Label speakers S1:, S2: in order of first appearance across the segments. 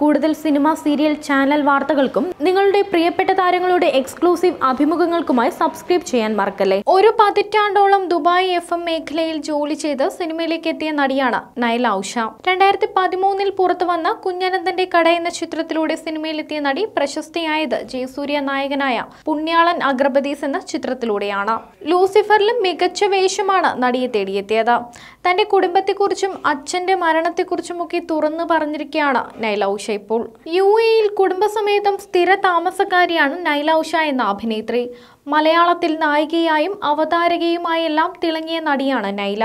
S1: കൂടുതൽ cinema serial channel വാർത്തകൾക്കും നിങ്ങളുടെ പ്രിയപ്പെട്ട താരങ്ങളുടെ എക്സ്ക്ലൂസീവ് അഭിമുഖങ്ങൾക്കുമായി സബ്സ്ക്രൈബ് ചെയ്യാൻ മറക്കല്ലേ ഒരു പതിറ്റാണ്ടോളം ദുബായ് എഫ് എം മേഖലയിൽ ജോലി ചെയ്ത് സിനിമയിലേക്ക് എത്തിയ നടിയാണ് നയൽ ഔഷ രണ്ടായിരത്തി പതിമൂന്നിൽ പുറത്തു വന്ന കുഞ്ഞനന്ദന്റെ കട എന്ന ചിത്രത്തിലൂടെ സിനിമയിലെത്തിയ നടി പ്രശസ്തിയായത് ജയസൂര്യ നായകനായ പുണ്യാളൻ അഗ്രബദീസ് എന്ന ചിത്രത്തിലൂടെയാണ് ലൂസിഫറിലും മികച്ച വേഷമാണ് നടിയെ തേടിയെത്തിയത് തന്റെ കുടുംബത്തെക്കുറിച്ചും അച്ഛന്റെ മരണത്തെക്കുറിച്ചുമൊക്കെ തുറന്നു പറഞ്ഞിരിക്കുകയാണ് നൈല അപേക്ഷ ഇപ്പോൾ യു എയിൽ കുടുംബസമേതം സ്ഥിര താമസക്കാരിയാണ് നൈല ഉഷ എന്ന അഭിനേത്രി മലയാളത്തിൽ നായികയായും അവതാരകയുമായെല്ലാം തിളങ്ങിയ നടിയാണ് നൈല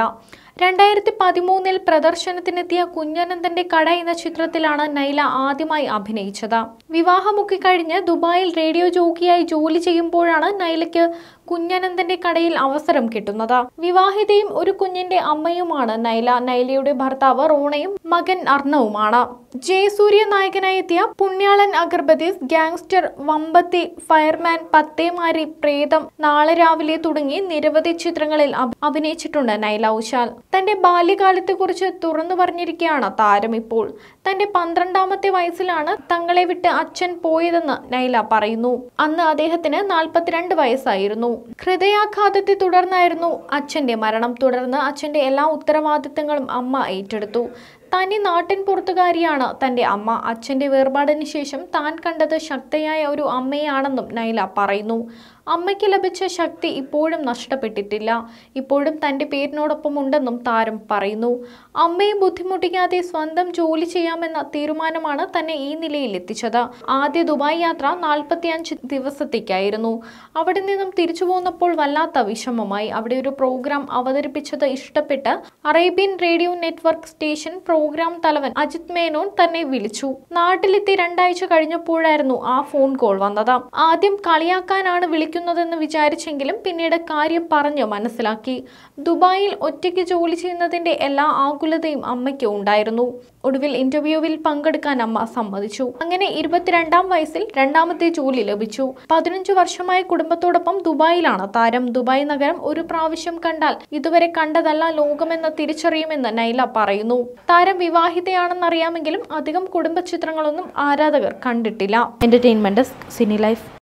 S1: രണ്ടായിരത്തി പതിമൂന്നിൽ പ്രദർശനത്തിനെത്തിയ കുഞ്ഞനന്ദന്റെ കട എന്ന ചിത്രത്തിലാണ് നൈല ആദ്യമായി അഭിനയിച്ചത് വിവാഹമൊക്കെ കഴിഞ്ഞ് ദുബായിൽ റേഡിയോ ജോക്കിയായി ജോലി ചെയ്യുമ്പോഴാണ് നൈലയ്ക്ക് കുഞ്ഞനന്ദന്റെ കടയിൽ അവസരം കിട്ടുന്നത് വിവാഹിതയും ഒരു കുഞ്ഞിന്റെ അമ്മയുമാണ് നൈല നൈലയുടെ ഭർത്താവ് റോണയും മകൻ അർണവുമാണ് ജയസൂര്യ നായകനായെത്തിയ പുണ്യാളൻ അഗർബദീസ് ഗാങ്സ്റ്റർ വമ്പത്തി ഫയർമാൻ പത്തേമാരി പ്രേതം നാളെ രാവിലെ തുടങ്ങി നിരവധി ചിത്രങ്ങളിൽ അഭിനയിച്ചിട്ടുണ്ട് നൈല ഉഷാൽ തന്റെ ബാല്യകാലത്തെക്കുറിച്ച് തുറന്നു പറഞ്ഞിരിക്കുകയാണ് താരം ഇപ്പോൾ തന്റെ പന്ത്രണ്ടാമത്തെ വയസ്സിലാണ് തങ്ങളെ വിട്ട് അച്ഛൻ പോയതെന്ന് നൈല പറയുന്നു അന്ന് അദ്ദേഹത്തിന് നാൽപ്പത്തിരണ്ട് വയസ്സായിരുന്നു ഹൃദയാഘാതത്തെ തുടർന്നായിരുന്നു അച്ഛന്റെ മരണം തുടർന്ന് അച്ഛന്റെ എല്ലാ ഉത്തരവാദിത്തങ്ങളും അമ്മ ഏറ്റെടുത്തു തന്നെ നാട്ടിൻ പുറത്തുകാരിയാണ് തന്റെ അമ്മ അച്ഛന്റെ വേർപാടിന് ശേഷം താൻ കണ്ടത് ശക്തയായ ഒരു അമ്മയാണെന്നും നൈല പറയുന്നു അമ്മയ്ക്ക് ലഭിച്ച ശക്തി ഇപ്പോഴും നഷ്ടപ്പെട്ടിട്ടില്ല ഇപ്പോഴും തൻ്റെ പേരിനോടൊപ്പം ഉണ്ടെന്നും താരം പറയുന്നു അമ്മയെ ബുദ്ധിമുട്ടിക്കാതെ സ്വന്തം ജോലി ചെയ്യാമെന്ന തീരുമാനമാണ് തന്നെ ഈ നിലയിൽ എത്തിച്ചത് ആദ്യ ദുബായ് യാത്ര നാൽപ്പത്തിയഞ്ച് ദിവസത്തേക്കായിരുന്നു അവിടെ നിന്നും തിരിച്ചു പോന്നപ്പോൾ വല്ലാത്ത വിഷമമായി അവിടെ ഒരു പ്രോഗ്രാം അവതരിപ്പിച്ചത് ഇഷ്ടപ്പെട്ട് Arabian radio network station pro program തലവൻ അജിത് മേനോൻ തന്നെ വിളിച്ചു നാട്ടിലെത്തി രണ്ടാഴ്ച കഴിഞ്ഞപ്പോഴായിരുന്നു ആ ഫോൺ കോൾ വന്നത് ആദ്യം കളിയാക്കാനാണ് വിളിക്കുന്നതെന്ന് വിചാരിച്ചെങ്കിലും പിന്നീട് കാര്യം പറഞ്ഞു മനസ്സിലാക്കി ദുബായിൽ ഒറ്റയ്ക്ക് ജോലി ചെയ്യുന്നതിന്റെ എല്ലാ ആകുലതയും അമ്മയ്ക്ക് ഉണ്ടായിരുന്നു ഒടുവിൽ ഇന്റർവ്യൂവിൽ പങ്കെടുക്കാൻ അമ്മ സമ്മതിച്ചു അങ്ങനെ ഇരുപത്തിരണ്ടാം വയസ്സിൽ രണ്ടാമത്തെ ജോലി ലഭിച്ചു പതിനഞ്ചു വർഷമായി കുടുംബത്തോടൊപ്പം ദുബായിലാണ് താരം ദുബായ് നഗരം ഒരു പ്രാവശ്യം കണ്ടാൽ ഇതുവരെ കണ്ടതല്ല ലോകമെന്ന തിരിച്ചറിയുമെന്ന് നൈല പറയുന്നു താരം വിവാഹിതയാണെന്നറിയാമെങ്കിലും അധികം കുടുംബ ചിത്രങ്ങളൊന്നും ആരാധകർ കണ്ടിട്ടില്ല എന്റർടൈൻമെന്റ് സിനി ലൈഫ്